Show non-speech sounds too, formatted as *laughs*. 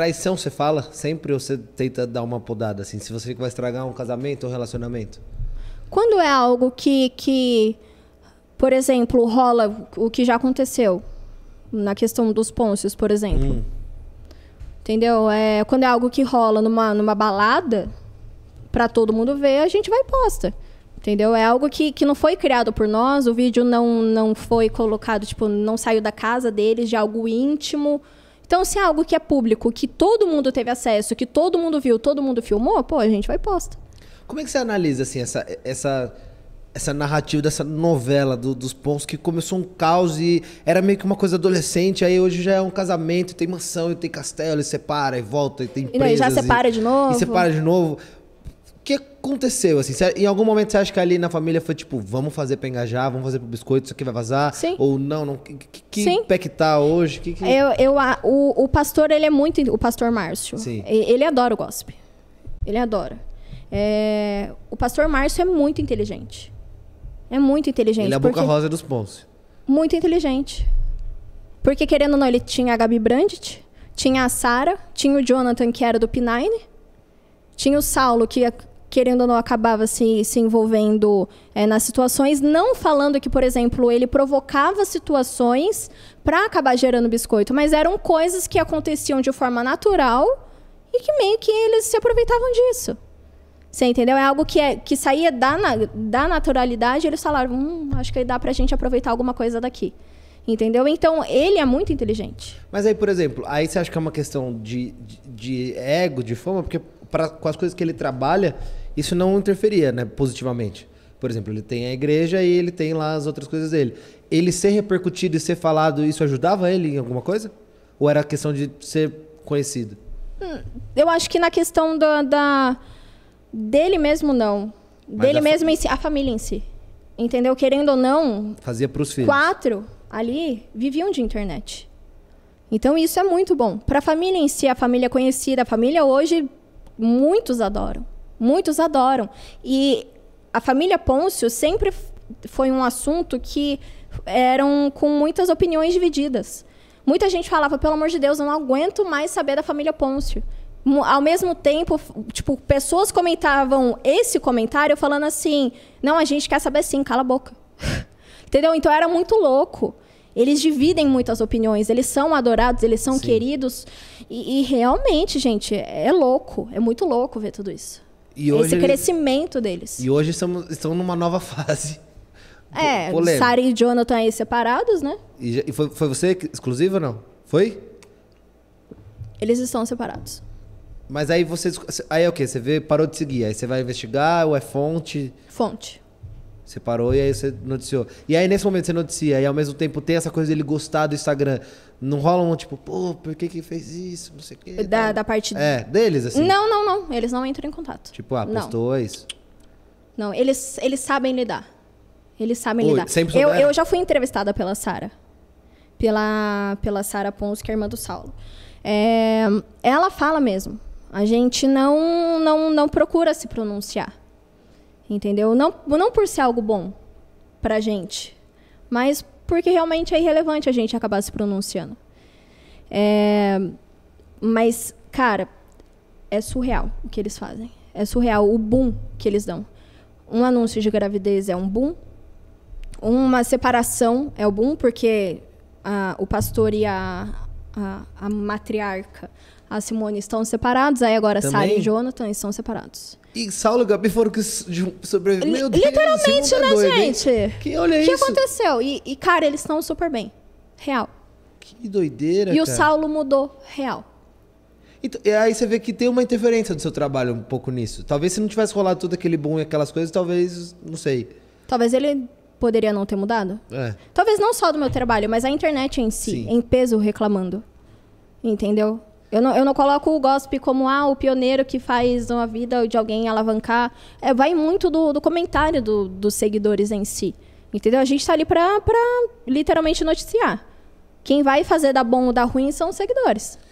Traição, você fala sempre ou você tenta dar uma podada, assim? Se você vai estragar um casamento ou um relacionamento? Quando é algo que, que, por exemplo, rola o que já aconteceu na questão dos pôncios, por exemplo. Hum. Entendeu? É, quando é algo que rola numa, numa balada, para todo mundo ver, a gente vai posta. Entendeu? É algo que, que não foi criado por nós, o vídeo não, não foi colocado, tipo, não saiu da casa deles, de algo íntimo então, se é algo que é público, que todo mundo teve acesso, que todo mundo viu, todo mundo filmou, pô, a gente vai posta. Como é que você analisa, assim, essa, essa, essa narrativa dessa novela do, dos pontos que começou um caos e era meio que uma coisa adolescente, aí hoje já é um casamento, tem mansão, tem castelo, e separa, e volta, e tem empresas. E já separa e, de novo. E separa de novo que aconteceu, assim? em algum momento você acha que ali na família foi tipo, vamos fazer pra engajar, vamos fazer pro biscoito, isso aqui vai vazar? Sim. Ou não, não que, que Sim. pé que tá hoje? Que, que... Eu, eu, a, o, o pastor, ele é muito. O pastor Márcio. Sim. Ele adora o gospel. Ele adora. É, o pastor Márcio é muito inteligente. É muito inteligente. Ele é a boca rosa dos Ponce. Muito inteligente. Porque, querendo ou não, ele tinha a Gabi Brandt, tinha a Sara, tinha o Jonathan, que era do P9, tinha o Saulo, que é querendo ou não, acabava se, se envolvendo é, nas situações. Não falando que, por exemplo, ele provocava situações para acabar gerando biscoito, mas eram coisas que aconteciam de forma natural e que meio que eles se aproveitavam disso. Você entendeu? É algo que, é, que saía da, na, da naturalidade, eles falaram, hum, acho que dá para a gente aproveitar alguma coisa daqui. Entendeu? Então, ele é muito inteligente. Mas aí, por exemplo, aí você acha que é uma questão de, de, de ego, de fama? Porque pra, com as coisas que ele trabalha, isso não interferia né, positivamente. Por exemplo, ele tem a igreja e ele tem lá as outras coisas dele. Ele ser repercutido e ser falado, isso ajudava ele em alguma coisa? Ou era questão de ser conhecido? Hum, eu acho que na questão da, da... dele mesmo, não. Mas dele mesmo fa... em si, a família em si. Entendeu? Querendo ou não. Fazia para os filhos. Quatro ali viviam de internet. Então isso é muito bom. Para a família em si, a família conhecida, a família hoje muitos adoram. Muitos adoram. E a família Pôncio sempre foi um assunto que eram com muitas opiniões divididas. Muita gente falava, pelo amor de Deus, eu não aguento mais saber da família Pôncio. Ao mesmo tempo, tipo, pessoas comentavam esse comentário falando assim: não, a gente quer saber sim, cala a boca. *laughs* Entendeu? Então era muito louco. Eles dividem muitas opiniões, eles são adorados, eles são Sim. queridos. E, e, realmente, gente, é, é louco. É muito louco ver tudo isso. E Esse crescimento deles. E hoje estamos, estão numa nova *laughs* fase. É, Polêmica. Sarah e Jonathan aí separados, né? E, e foi, foi você exclusiva ou não? Foi? Eles estão separados. Mas aí você. Aí é o quê? Você vê, parou de seguir. Aí você vai investigar ou é fonte? Fonte. Você parou e aí você noticiou. E aí nesse momento você noticia e ao mesmo tempo tem essa coisa dele gostar do Instagram. Não rola um tipo, pô, por que que fez isso? Não sei o quê. Da, da parte... É, deles assim? Não, não, não. Eles não entram em contato. Tipo, ah, postou não. É isso? Não, eles, eles sabem lidar. Eles sabem lidar. Eu, eu já fui entrevistada pela Sara. Pela, pela Sara Pons, que é irmã do Saulo. É, ela fala mesmo. A gente não, não, não procura se pronunciar. Entendeu? Não, não por ser algo bom a gente, mas porque realmente é irrelevante a gente acabar se pronunciando. É, mas, cara, é surreal o que eles fazem. É surreal o boom que eles dão. Um anúncio de gravidez é um boom. Uma separação é o boom, porque a, o pastor e a, a, a matriarca a Simone estão separados, aí agora Também? Sara e Jonathan estão separados. E Saulo e Gabi foram que sobreviveram. Meu Deus, Literalmente, é né, doido, gente? Que olha que isso. O que aconteceu? E, e, cara, eles estão super bem. Real. Que doideira. E cara. o Saulo mudou. Real. Então, e aí você vê que tem uma interferência do seu trabalho um pouco nisso. Talvez se não tivesse rolado todo aquele boom e aquelas coisas, talvez, não sei. Talvez ele poderia não ter mudado. É. Talvez não só do meu trabalho, mas a internet em si, Sim. em peso reclamando. Entendeu? Eu não, eu não coloco o gospel como ah, o pioneiro que faz uma vida de alguém alavancar. É, vai muito do, do comentário do, dos seguidores em si. Entendeu? A gente está ali para literalmente noticiar. Quem vai fazer da bom ou da ruim são os seguidores.